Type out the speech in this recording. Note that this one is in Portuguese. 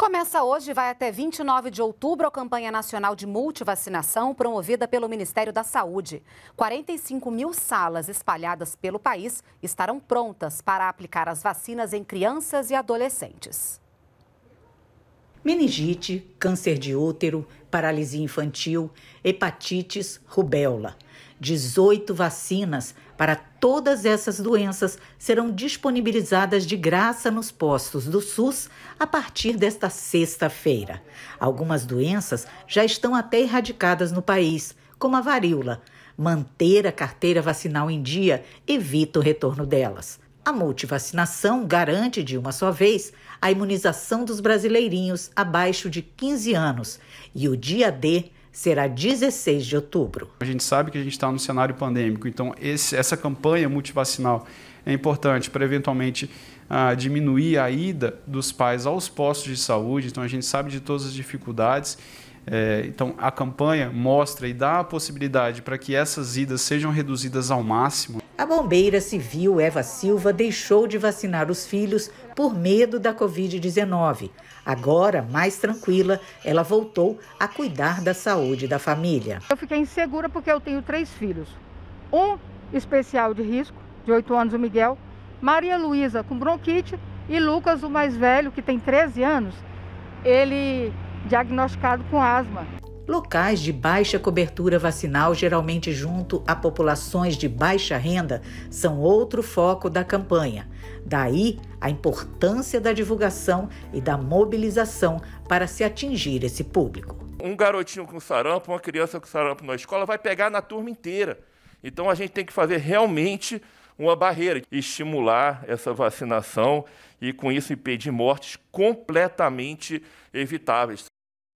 Começa hoje e vai até 29 de outubro a campanha nacional de multivacinação promovida pelo Ministério da Saúde. 45 mil salas espalhadas pelo país estarão prontas para aplicar as vacinas em crianças e adolescentes meningite, câncer de útero, paralisia infantil, hepatites, rubéola. 18 vacinas para todas essas doenças serão disponibilizadas de graça nos postos do SUS a partir desta sexta-feira. Algumas doenças já estão até erradicadas no país, como a varíola. Manter a carteira vacinal em dia evita o retorno delas. A multivacinação garante de uma só vez a imunização dos brasileirinhos abaixo de 15 anos e o dia D será 16 de outubro. A gente sabe que a gente está no cenário pandêmico, então esse, essa campanha multivacinal é importante para eventualmente ah, diminuir a ida dos pais aos postos de saúde. Então a gente sabe de todas as dificuldades. É, então a campanha mostra e dá a possibilidade para que essas idas sejam reduzidas ao máximo. A bombeira civil Eva Silva deixou de vacinar os filhos por medo da Covid-19. Agora, mais tranquila, ela voltou a cuidar da saúde da família. Eu fiquei insegura porque eu tenho três filhos. Um especial de risco, de 8 anos, o Miguel, Maria Luísa com bronquite e Lucas, o mais velho, que tem 13 anos, ele diagnosticado com asma. Locais de baixa cobertura vacinal, geralmente junto a populações de baixa renda, são outro foco da campanha. Daí a importância da divulgação e da mobilização para se atingir esse público. Um garotinho com sarampo, uma criança com sarampo na escola vai pegar na turma inteira. Então a gente tem que fazer realmente uma barreira, estimular essa vacinação e, com isso, impedir mortes completamente evitáveis.